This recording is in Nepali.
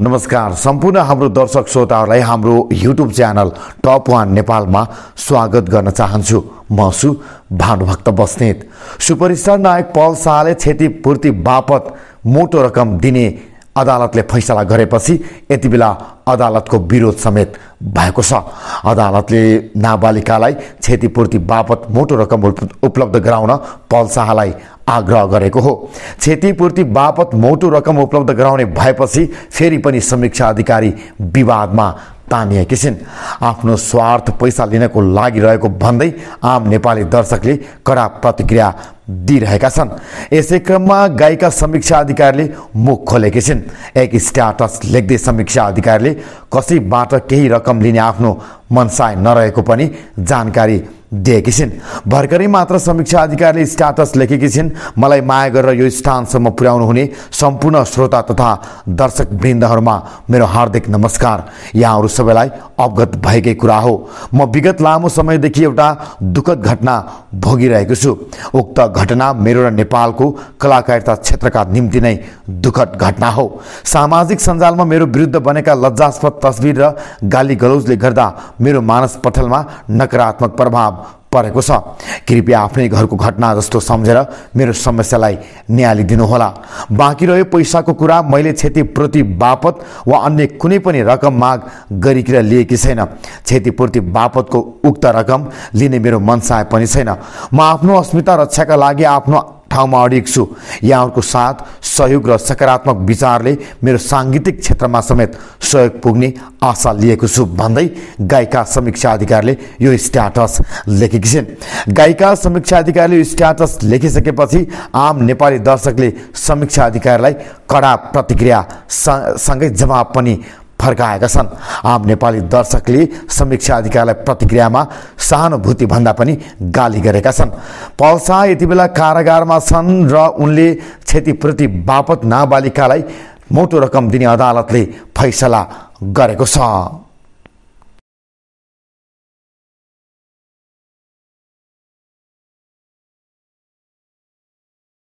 नमस्कार सम्पूर्ण हाम्रो दर्शक श्रोताहरूलाई हाम्रो युट्युब च्यानल टप वान नेपालमा स्वागत गर्न चाहन्छु म छु भानुभक्त बस्नेत सुपरस्टार नायक पल शाहले क्षतिपूर्ति बापत मोटो रकम दिने अदालतले फैसला गरेपछि यति बेला अदालतको विरोध समेत भएको छ अदालतले नाबालिकालाई क्षतिपूर्ति बापत मोटो रकम उपलब्ध गराउन पल शाहलाई आग्रह गरेको हो क्षतिपूर्ति बापत मोटो रकम उपलब्ध गराउने भएपछि फेरि पनि समीक्षा अधिकारी विवादमा तानिएकी छिन् आफ्नो स्वार्थ पैसा लिनको लागि रहेको भन्दै आम नेपाली दर्शकले कडा प्रतिक्रिया दिइरहेका छन् यसै क्रममा गायिका समीक्षा अधिकारीले मुख खोलेकी छिन् एक स्ट्याटस लेख्दै समीक्षा अधिकारीले कसैबाट केही रकम लिने आफ्नो मनसाय नरहेको पनि जानकारी दिएकी छिन् भर्खरै मात्र समीक्षा अधिकारीले स्ट्याटस लेखेकी छिन् मलाई माया गरेर यो स्थानसम्म पुर्याउनु हुने सम्पूर्ण श्रोता तथा दर्शक वृन्दहरूमा मेरो हार्दिक नमस्कार यहाँहरू सबैलाई अवगत भएकै कुरा हो म विगत लामो समयदेखि एउटा दुःखद घटना भोगिरहेको छु उक्त घटना मेरो र नेपालको कलाकारिता क्षेत्रका निम्ति नै दुःखद घटना हो सामाजिक सञ्जालमा मेरो विरुद्ध बनेका लज्जास्पद तस्बिर र गाली गलौजले गर्दा मेरो मानस पटलमा नकारात्मक प्रभाव परेको छ कृपया आफ्नै घरको घटना जस्तो सम्झेर मेरो समस्यालाई निहालिदिनुहोला होला बाँकी रह्यो पैसाको कुरा मैले क्षतिपूर्ति बापत वा अन्य कुनै पनि रकम माग गरिकन लिएकी छैन क्षतिपूर्ति बापतको उक्त रकम लिने मेरो मनसाय पनि छैन म आफ्नो अस्मिता रक्षाका लागि आफ्नो ठाउँमा अडिएको छु यहाँहरूको साथ सहयोग र सकारात्मक विचारले मेरो साङ्गीतिक क्षेत्रमा समेत सहयोग पुग्ने आशा लिएको छु भन्दै गायिका समीक्षा अधिकारले यो स्ट्याटस लेखेकी छिन् गायिका समीक्षा अधिकारले यो स्ट्याटस लेखिसकेपछि आम नेपाली दर्शकले समीक्षा अधिकारलाई कडा प्रतिक्रिया सँगै जवाब पनि फर्काएका छन् आम नेपाली दर्शकले समीक्षा अधिकारलाई प्रतिक्रियामा सहानुभूति भन्दा पनि गाली गरेका छन् शाह यति बेला कारागारमा छन् र उनले क्षतिपूर्ति बापत नाबालिकालाई मोटो रकम दिने अदालतले फैसला गरेको छ